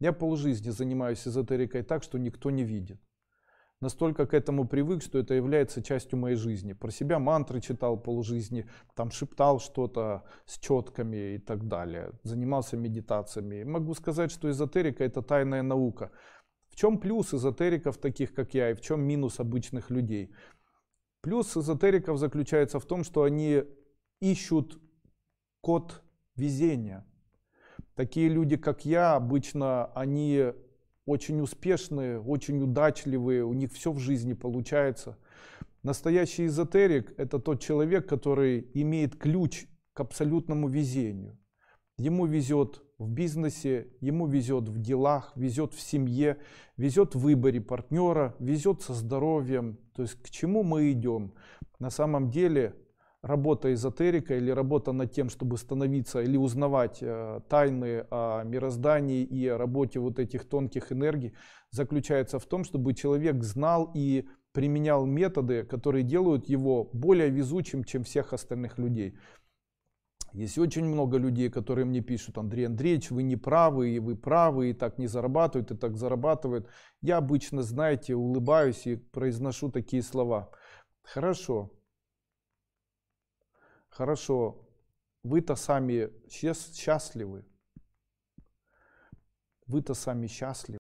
Я полжизни занимаюсь эзотерикой так, что никто не видит. Настолько к этому привык, что это является частью моей жизни. Про себя мантры читал полжизни, там шептал что-то с четками и так далее. Занимался медитациями. Могу сказать, что эзотерика это тайная наука. В чем плюс эзотериков таких, как я, и в чем минус обычных людей? Плюс эзотериков заключается в том, что они ищут код везения. Такие люди, как я, обычно они очень успешные, очень удачливые, у них все в жизни получается. Настоящий эзотерик – это тот человек, который имеет ключ к абсолютному везению. Ему везет в бизнесе, ему везет в делах, везет в семье, везет в выборе партнера, везет со здоровьем. То есть к чему мы идем? На самом деле работа эзотерика или работа над тем, чтобы становиться или узнавать э, тайны о мироздании и о работе вот этих тонких энергий, заключается в том, чтобы человек знал и применял методы, которые делают его более везучим, чем всех остальных людей. Есть очень много людей, которые мне пишут, Андрей Андреевич, вы не правы, и вы правы, и так не зарабатывают, и так зарабатывают. Я обычно, знаете, улыбаюсь и произношу такие слова. Хорошо, Хорошо, вы-то сами счастливы. Вы-то сами счастливы.